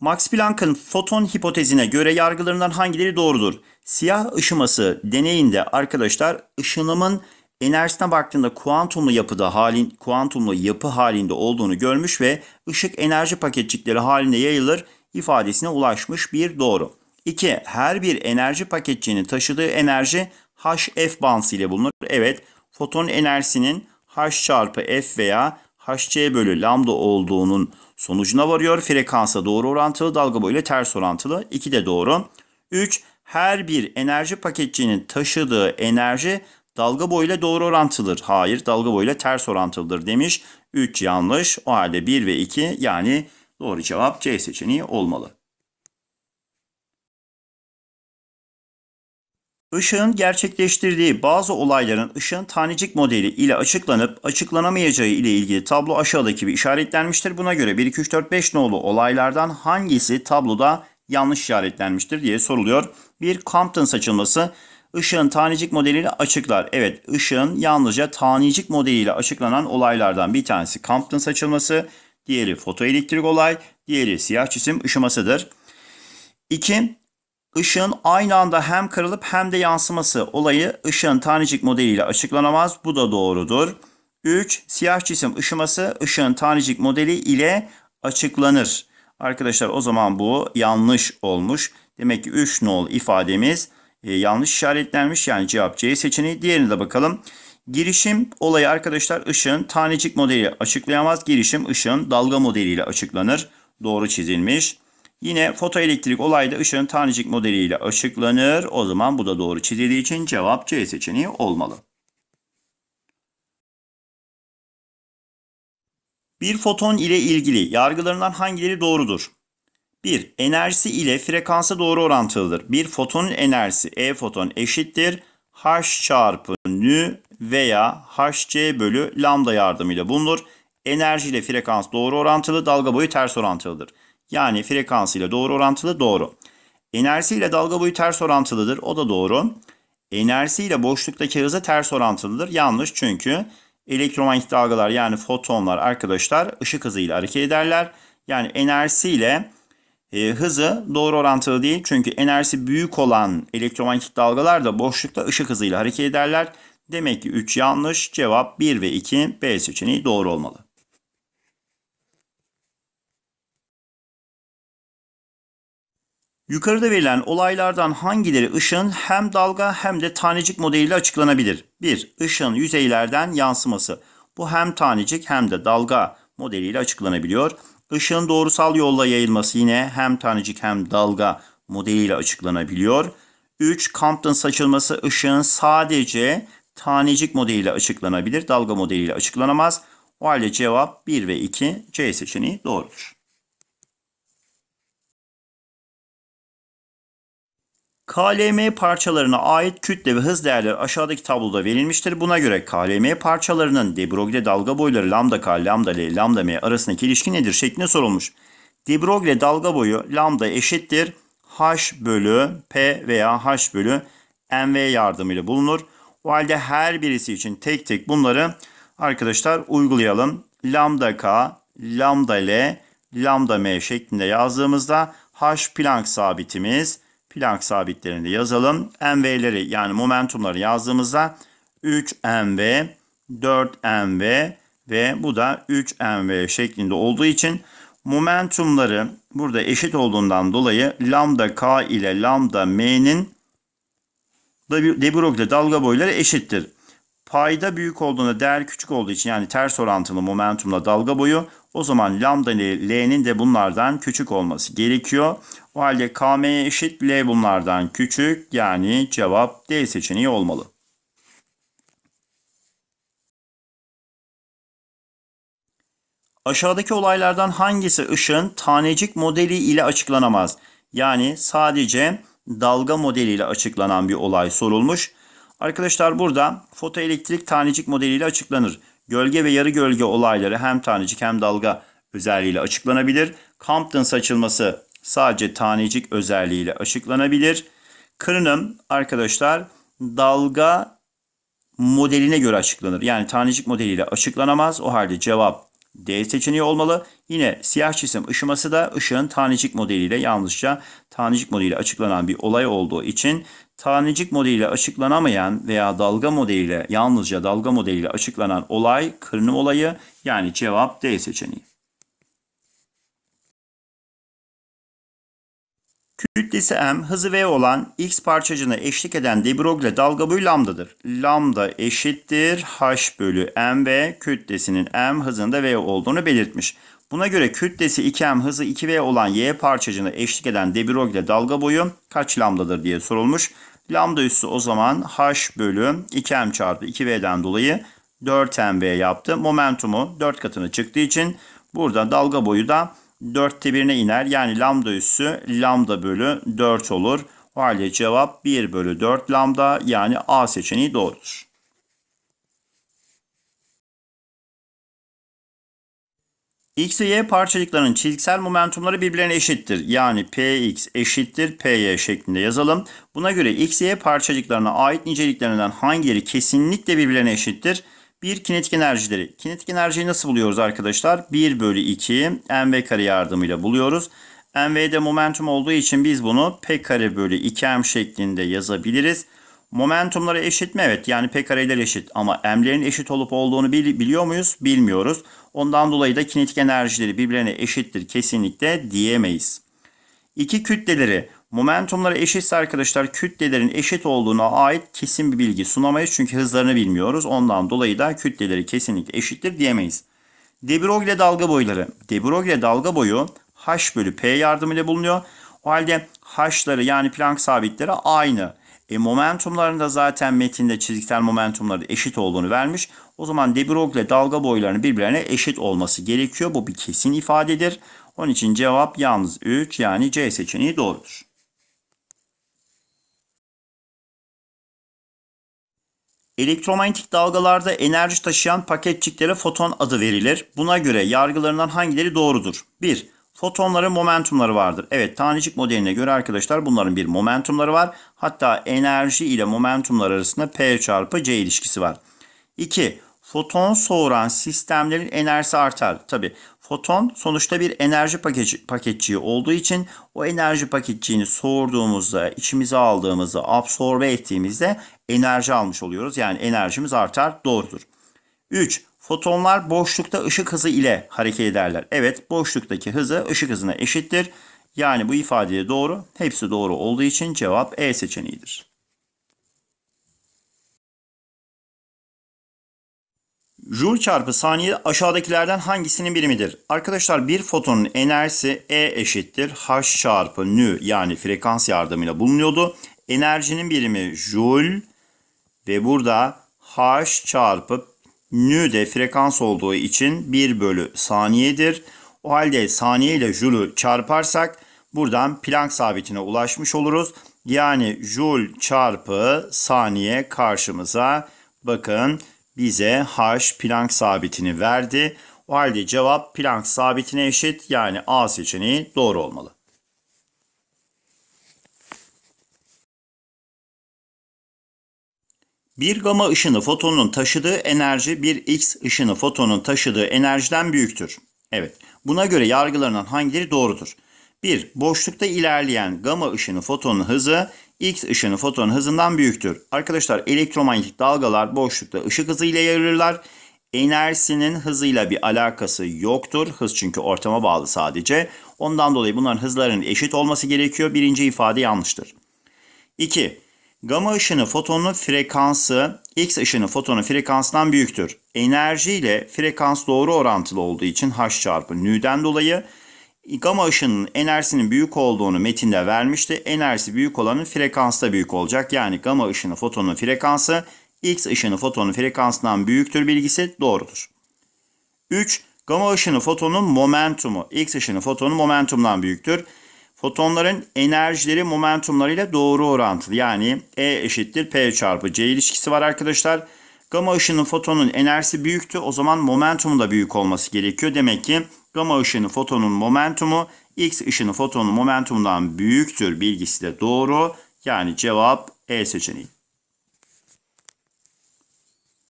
Max Planck'ın foton hipotezine göre yargılarından hangileri doğrudur? Siyah ışıması deneyinde arkadaşlar ışınımın enerjisine baktığında kuantumlu yapıda halin kuantumlu yapı halinde olduğunu görmüş ve ışık enerji paketçikleri halinde yayılır ifadesine ulaşmış bir doğru. 2. Her bir enerji paketçiğinin taşıdığı enerji HF bansı ile bulunur. Evet, foton enerjisinin H çarpı F veya HC bölü lambda olduğunun sonucuna varıyor. Frekansa doğru orantılı, dalga boyu ile ters orantılı. 2 de doğru. 3. Her bir enerji paketçiğinin taşıdığı enerji dalga boyu ile doğru orantılıdır. Hayır, dalga boyu ile ters orantılıdır demiş. 3 yanlış. O halde 1 ve 2 yani doğru cevap C seçeneği olmalı. Işığın gerçekleştirdiği bazı olayların ışığın tanecik modeli ile açıklanıp açıklanamayacağı ile ilgili tablo aşağıdaki gibi işaretlenmiştir. Buna göre 1, 2, 3, 4, 5 nolu olaylardan hangisi tabloda yanlış işaretlenmiştir diye soruluyor. Bir Compton saçılması ışığın tanecik modeliyle açıklar. Evet ışığın yalnızca tanecik modeliyle açıklanan olaylardan bir tanesi Compton saçılması, diğeri fotoelektrik olay, diğeri siyah cisim ışımasıdır. 2 ışığın aynı anda hem kırılıp hem de yansıması olayı ışığın tanecik modeliyle açıklanamaz. Bu da doğrudur. 3. Siyah cisim ışıması ışığın tanecik modeli ile açıklanır. Arkadaşlar o zaman bu yanlış olmuş. Demek ki 3 nol ifademiz e, yanlış işaretlenmiş. Yani cevap C seçeneği. Diğerine de bakalım. Girişim olayı arkadaşlar ışığın tanecik modeli açıklayamaz. Girişim ışığın dalga modeliyle açıklanır. Doğru çizilmiş. Yine fotoelektrik olayda ışığın tanecik modeliyle açıklanır. O zaman bu da doğru çizildiği için cevap C seçeneği olmalı. Bir foton ile ilgili yargılarından hangileri doğrudur? 1. Enerjisi ile frekansı doğru orantılıdır. Bir fotonun enerjisi E foton eşittir. H çarpı nü veya HC bölü lambda yardımıyla bulunur. Enerji ile frekans doğru orantılı, dalga boyu ters orantılıdır. Yani frekansıyla doğru orantılı doğru. Enerjisiyle dalga boyu ters orantılıdır. O da doğru. Enerjisiyle boşluktaki hızı ters orantılıdır. Yanlış çünkü elektromanyetik dalgalar yani fotonlar arkadaşlar ışık hızıyla hareket ederler. Yani enerjisiyle e, hızı doğru orantılı değil. Çünkü enerjisi büyük olan elektromanyetik dalgalar da boşlukta ışık hızıyla hareket ederler. Demek ki 3 yanlış. Cevap 1 ve 2 B seçeneği doğru olmalı. Yukarıda verilen olaylardan hangileri ışığın hem dalga hem de tanecik modeliyle açıklanabilir? 1. Işın yüzeylerden yansıması. Bu hem tanecik hem de dalga modeliyle açıklanabiliyor. Işığın doğrusal yolla yayılması yine hem tanecik hem dalga modeliyle açıklanabiliyor. 3. Compton saçılması ışığın sadece tanecik modeliyle açıklanabilir. Dalga modeliyle açıklanamaz. O halde cevap 1 ve 2 C seçeneği doğrudur. KLM parçalarına ait kütle ve hız değerleri aşağıdaki tabloda verilmiştir. Buna göre KLM parçalarının de Broglie dalga boyları lambda k, lambda l, lambda m arasındaki ilişki nedir şeklinde sorulmuş. De Broglie dalga boyu lambda eşittir h bölü p veya h bölü mv yardımıyla bulunur. O halde her birisi için tek tek bunları arkadaşlar uygulayalım. Lambda k, lambda l, lambda m şeklinde yazdığımızda h Planck sabitimiz Planck sabitlerini yazalım. MV'leri yani momentumları yazdığımızda 3 MV, 4 MV ve bu da 3 MV şeklinde olduğu için momentumları burada eşit olduğundan dolayı lambda K ile lambda M'nin de Broglie dalga boyları eşittir. Payda büyük olduğunda değer küçük olduğu için yani ters orantılı momentumla dalga boyu o zaman lambda ile L'nin de bunlardan küçük olması gerekiyor. O halde KM eşit L bunlardan küçük yani cevap D seçeneği olmalı. Aşağıdaki olaylardan hangisi ışığın tanecik modeli ile açıklanamaz? Yani sadece dalga modeli ile açıklanan bir olay sorulmuş. Arkadaşlar burada fotoelektrik tanecik modeli ile açıklanır. Gölge ve yarı gölge olayları hem tanecik hem dalga özelliğiyle açıklanabilir. Compton saçılması sadece tanecik özelliğiyle açıklanabilir. Kırınım arkadaşlar dalga modeline göre açıklanır. Yani tanecik modeliyle açıklanamaz. O halde cevap D seçeneği olmalı. Yine siyah cisim ışıması da ışığın tanecik modeliyle yalnızca tanecik modeliyle açıklanan bir olay olduğu için tanecik modeliyle açıklanamayan veya dalga modeliyle yalnızca dalga modeliyle açıklanan olay kırınım olayı yani cevap D seçeneği. Kütlesi m, hızı v olan x parçacığına eşlik eden de Broglie dalga boyu lambdadır. Lambda eşittir h bölü m ve kütlesinin m hızında v olduğunu belirtmiş. Buna göre kütlesi 2m hızı 2v olan y parçacığına eşlik eden de Broglie dalga boyu kaç lambdadır diye sorulmuş. Lambda üssü o zaman h bölü 2m çarpı 2v'den dolayı 4mv yaptı. Momentumu 4 katına çıktığı için burada dalga boyu da 4'te 1'ine iner. Yani lambda üssü lambda bölü 4 olur. O halde cevap 1 bölü 4 lambda yani A seçeneği doğrudur. X ve Y parçacıklarının çizgisel momentumları birbirlerine eşittir. Yani Px eşittir Py şeklinde yazalım. Buna göre X, ve Y parçacıklarına ait niceliklerinden hangileri kesinlikle birbirlerine eşittir? Bir kinetik enerjileri. Kinetik enerjiyi nasıl buluyoruz arkadaşlar? 1 bölü 2 mv kare yardımıyla buluyoruz. mv'de momentum olduğu için biz bunu p kare bölü 2m şeklinde yazabiliriz. Momentumları eşit mi? Evet yani p kareler eşit ama m'lerin eşit olup olduğunu biliyor muyuz? Bilmiyoruz. Ondan dolayı da kinetik enerjileri birbirine eşittir kesinlikle diyemeyiz. İki kütleleri Momentumları eşitse arkadaşlar kütlelerin eşit olduğuna ait kesin bir bilgi sunamayız. Çünkü hızlarını bilmiyoruz. Ondan dolayı da kütleleri kesinlikle eşittir diyemeyiz. De Broglie dalga boyları. De Broglie dalga boyu h bölü p yardımıyla bulunuyor. O halde h'ları yani Planck sabitleri aynı. E, momentumlarında zaten metinde çizgisel momentumları eşit olduğunu vermiş. O zaman de Broglie dalga boylarının birbirlerine eşit olması gerekiyor. Bu bir kesin ifadedir. Onun için cevap yalnız 3 yani C seçeneği doğrudur. Elektromanyetik dalgalarda enerji taşıyan paketçiklere foton adı verilir. Buna göre yargılarından hangileri doğrudur? 1. Fotonların momentumları vardır. Evet tanecik modeline göre arkadaşlar bunların bir momentumları var. Hatta enerji ile momentumlar arasında P çarpı C ilişkisi var. 2. Foton soğuran sistemlerin enerjisi artar. Tabi Foton sonuçta bir enerji paketçi, paketçiği olduğu için o enerji paketçiğini soğurduğumuzda, içimize aldığımızda, absorbe ettiğimizde enerji almış oluyoruz. Yani enerjimiz artar, doğrudur. 3. Fotonlar boşlukta ışık hızı ile hareket ederler. Evet, boşluktaki hızı ışık hızına eşittir. Yani bu ifadeye doğru. Hepsi doğru olduğu için cevap E seçeneğidir. Joule çarpı saniye aşağıdakilerden hangisinin birimidir? Arkadaşlar bir fotonun enerjisi E eşittir H çarpı nü yani frekans yardımıyla bulunuyordu. Enerjinin birimi Joule ve burada H çarpı nü de frekans olduğu için 1 bölü saniyedir. O halde saniye ile Joule'u çarparsak buradan Planck sabitine ulaşmış oluruz. Yani Joule çarpı saniye karşımıza bakın bize h Planck sabitini verdi. O halde cevap Planck sabitine eşit yani A seçeneği doğru olmalı. Bir gama ışını fotonun taşıdığı enerji bir x ışını fotonun taşıdığı enerjiden büyüktür. Evet buna göre yargılanan hangileri doğrudur? 1. Boşlukta ilerleyen gama ışını fotonun hızı X ışını fotonun hızından büyüktür. Arkadaşlar elektromanyetik dalgalar boşlukta ışık hızıyla yayılırlar. Enerjisinin hızıyla bir alakası yoktur. Hız çünkü ortama bağlı sadece. Ondan dolayı bunların hızlarının eşit olması gerekiyor. Birinci ifade yanlıştır. 2. Gama ışını fotonun frekansı X ışını fotonun frekansından büyüktür. Enerji ile frekans doğru orantılı olduğu için H çarpı nü'den dolayı Gama ışının enerjisinin büyük olduğunu metinde vermişti. Enerjisi büyük olanın frekansı da büyük olacak. Yani gama ışını fotonun frekansı X ışını fotonun frekansından büyüktür bilgisi doğrudur. 3. Gama ışını fotonun momentumu X ışını fotonun momentumdan büyüktür. Fotonların enerjileri momentumlarıyla doğru orantılı. Yani E eşittir P çarpı C ilişkisi var arkadaşlar. Arkadaşlar. Gama ışının fotonun enerjisi büyüktü. O zaman momentumu da büyük olması gerekiyor. Demek ki gama ışını fotonun momentumu x ışını fotonun momentumundan büyüktür bilgisi de doğru. Yani cevap E seçeneği.